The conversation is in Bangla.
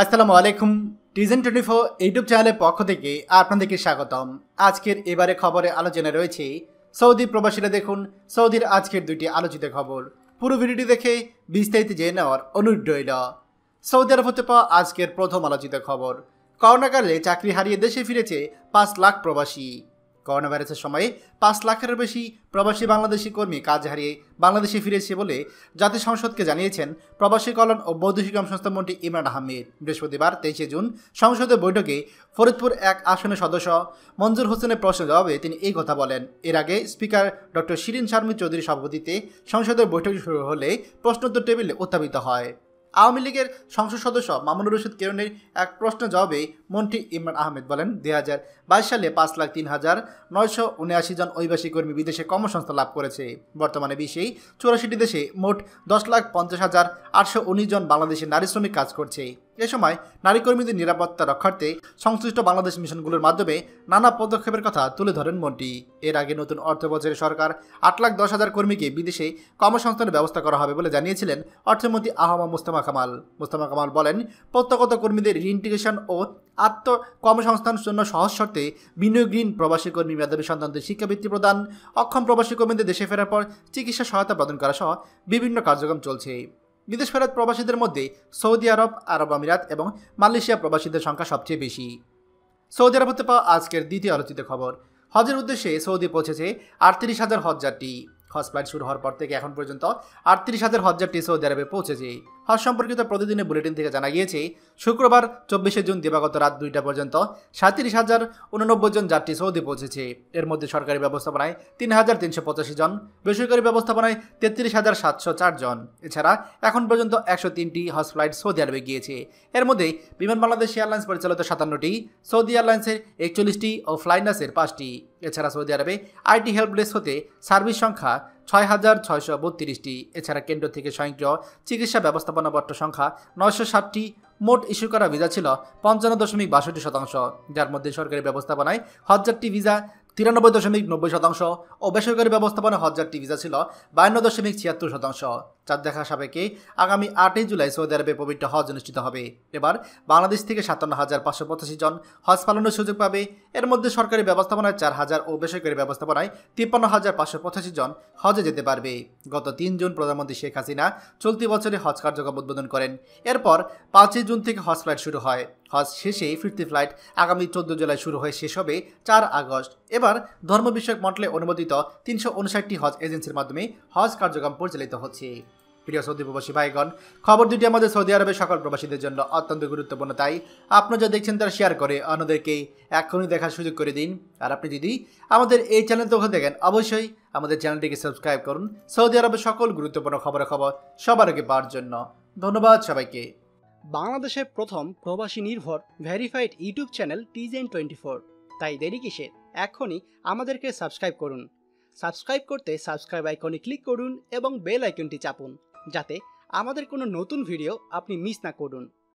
আসসালামু আলাইকুম টিজেন টোয়েন্টি ফোর ইউটিউব চ্যানেলের পক্ষ থেকে আপনাদেরকে স্বাগতম আজকের এবারে খবরে আলোচনা রয়েছে সৌদি প্রবাসীরা দেখুন সৌদির আজকের দুইটি আলোচিত খবর পুরো ভিডিওটি দেখে বিস্তারিত জেনে নেওয়ার অনুরোধ রইল সৌদি আরব হতে পাওয়া আজকের প্রথম আলোচিত খবর করোনাকালে চাকরি হারিয়ে দেশে ফিরেছে পাঁচ লাখ প্রবাসী করোনা ভাইরাসের সময়ে পাঁচ লাখের বেশি প্রবাসী বাংলাদেশি কর্মী কাজ হারিয়ে বাংলাদেশে ফিরেছে বলে জাতীয় সংসদকে জানিয়েছেন প্রবাসী কল্যাণ ও বৈদেশিক সংস্থা মন্ত্রী ইমরান আহমেদ বৃহস্পতিবার তেইশে জুন সংসদের বৈঠকে ফরিদপুর এক আসনের সদস্য মঞ্জুর হোসেনের প্রশ্নের জবাবে তিনি এই কথা বলেন এর আগে স্পিকার ডক্টর শিরিন শারমি চৌধুরীর সভাপতিতে সংসদের বৈঠক শুরু হলে প্রশ্নোত্তর টেবিলে উত্থাপিত হয় আওয়ামী লীগের সংসদ সদস্য মামুনুর রশিদ কেরনের এক প্রশ্ন জবাবে মন্ত্রী ইমরান আহমেদ বলেন দুই হাজার বাইশ সালে পাঁচ লাখ তিন হাজার নয়শো উনআশি জন অভিবাসী কর্মী বিদেশে কর্মসংস্থান লাভ করেছে বর্তমানে বিশ্বেই চুরাশিটি দেশে মোট দশ লাখ পঞ্চাশ হাজার আটশো উনিশ জন বাংলাদেশের নারী শ্রমিক কাজ করছে এ সময় নারী কর্মীদের নিরাপত্তা রক্ষার্থে সংশ্লিষ্ট বাংলাদেশ মিশনগুলোর মাধ্যমে নানা পদক্ষেপের কথা তুলে ধরেন মন্ত্রী এর আগে নতুন অর্থবছরে সরকার আট লাখ দশ হাজার কর্মীকে বিদেশে কর্মসংস্থানের ব্যবস্থা করা হবে বলে জানিয়েছিলেন অর্থমন্ত্রী আহমা মুস্তামা কামাল মুস্তামা কামাল বলেন প্রত্যাগত কর্মীদের রিইন্টিগ্রেশন ও আত্ম কর্মসংস্থানের জন্য সহজ শর্তে বিনিয়োগ ঋণ প্রবাসী কর্মী মেধাবী সন্তানদের শিক্ষাবৃত্তি প্রদান অক্ষম প্রবাসী কর্মীদের দেশে ফেরার পর চিকিৎসা সহায়তা প্রদান করা সহ বিভিন্ন কার্যক্রম চলছে বিদেশ ফেরত প্রবাসীদের মধ্যে সৌদি আরব আরব আমিরাত এবং মালয়েশিয়া প্রবাসীদের সংখ্যা সবচেয়ে বেশি সৌদি আরব হতে পাওয়া আজকের দ্বিতীয় আলোচিত খবর হজের উদ্দেশ্যে সৌদি পৌঁছেছে আটত্রিশ হাজার যাত্রী হজ ফ্লাইট শুরু হওয়ার পর থেকে এখন পর্যন্ত আটত্রিশ হাজার যাত্রী সৌদি আরবে পৌঁছেছে হজ সম্পর্কিত প্রতিদিনের বুলেটিন থেকে জানা গিয়েছে শুক্রবার চব্বিশে জুন দিবাগত রাত দুইটা পর্যন্ত সাঁত্রিশ হাজার উননব্বই জন যাত্রী সৌদি পৌঁছেছে এর মধ্যে সরকারি ব্যবস্থাপনায় তিন হাজার তিনশো পঁচাশি জন বেসরকারি ব্যবস্থাপনায় তেত্রিশ হাজার সাতশো চার জন এছাড়া এখন পর্যন্ত একশো তিনটি হজ ফ্লাইট সৌদি আরবে গিয়েছে এর মধ্যে বিমান বাংলাদেশ এয়ারলাইন্স পরিচালিত সাতান্নটি সৌদি এয়ারলাইন্সের একচল্লিশটি ও ফ্লাইনাসের পাঁচটি এছাড়া সৌদি আরবে আইটি হেল্প ডেস্ক হতে সার্ভিস সংখ্যা ছয় হাজার ছয়শো বত্রিশটি এছাড়া কেন্দ্র থেকে স্বয়ংক্রিয় চিকিৎসা ব্যবস্থাপনা পত্র সংখ্যা নয়শো ষাটটি মোট ইস্যু করা ভিজা ছিল পঞ্চান্ন দশমিক বাষট্টি শতাংশ যার মধ্যে সরকারি ব্যবস্থাপনায় হজারটি ভিসা তিরানব্বই দশমিক নব্বই শতাংশ ও বেসরকারি ব্যবস্থাপনা হজ্জার টিভিজা ছিল বায়ান্ন দশমিক ছিয়াত্তর শতাংশ চার দেখা সাপেক্ষে আগামী আটই জুলাই সৌদি আরবে পবিত্র হজ অনুষ্ঠিত হবে এবার বাংলাদেশ থেকে সাতান্ন হাজার পাঁচশো পঁচাশি জন হজ পালনের সুযোগ পাবে এর মধ্যে সরকারি ব্যবস্থাপনায় চার হাজার ও বেসরকারি ব্যবস্থাপনায় তিপ্পান্ন হাজার পাঁচশো পঁচাশি জন হজে যেতে পারবে গত তিন জুন প্রধানমন্ত্রী শেখ হাসিনা চলতি বছরে হজ কার্যক্রম উদ্বোধন করেন এরপর পাঁচই জুন থেকে হজ ফ্লাইট শুরু হয় হজ শেষে ফিরতি ফ্লাইট আগামী চোদ্দ জুলাই শুরু হয়ে শেষ হবে চার আগস্ট এবার ধর্ম বিষয়ক মন্ডলে অনুমোদিত তিনশো উনষাটটি হজ এজেন্সির মাধ্যমে হজ কার্যক্রম পরিচালিত হচ্ছে প্রিয় সৌদি প্রবাসী ভাইগণ খবর দুটি আমাদের সৌদি আরবের সকল প্রবাসীদের জন্য অত্যন্ত গুরুত্বপূর্ণ তাই আপনারা যা দেখছেন তারা শেয়ার করে অন্যদেরকে এখনই দেখার সুযোগ করে দিন আর আপনি যদি আমাদের এই চ্যানেল তখন দেখেন অবশ্যই আমাদের চ্যানেলটিকে সাবস্ক্রাইব করুন সৌদি আরবের সকল গুরুত্বপূর্ণ খবরাখবর সবার আগে পাওয়ার জন্য ধন্যবাদ সবাইকে বাংলাদেশের প্রথম প্রবাসী নির্ভর ভেরিফাইড ইউটিউব চ্যানেল টিজেন টোয়েন্টি ফোর তাই দেরি কিসে এখনই আমাদেরকে সাবস্ক্রাইব করুন সাবস্ক্রাইব করতে সাবস্ক্রাইব আইকনে ক্লিক করুন এবং বেল আইকনটি চাপুন যাতে আমাদের কোনো নতুন ভিডিও আপনি মিস না করুন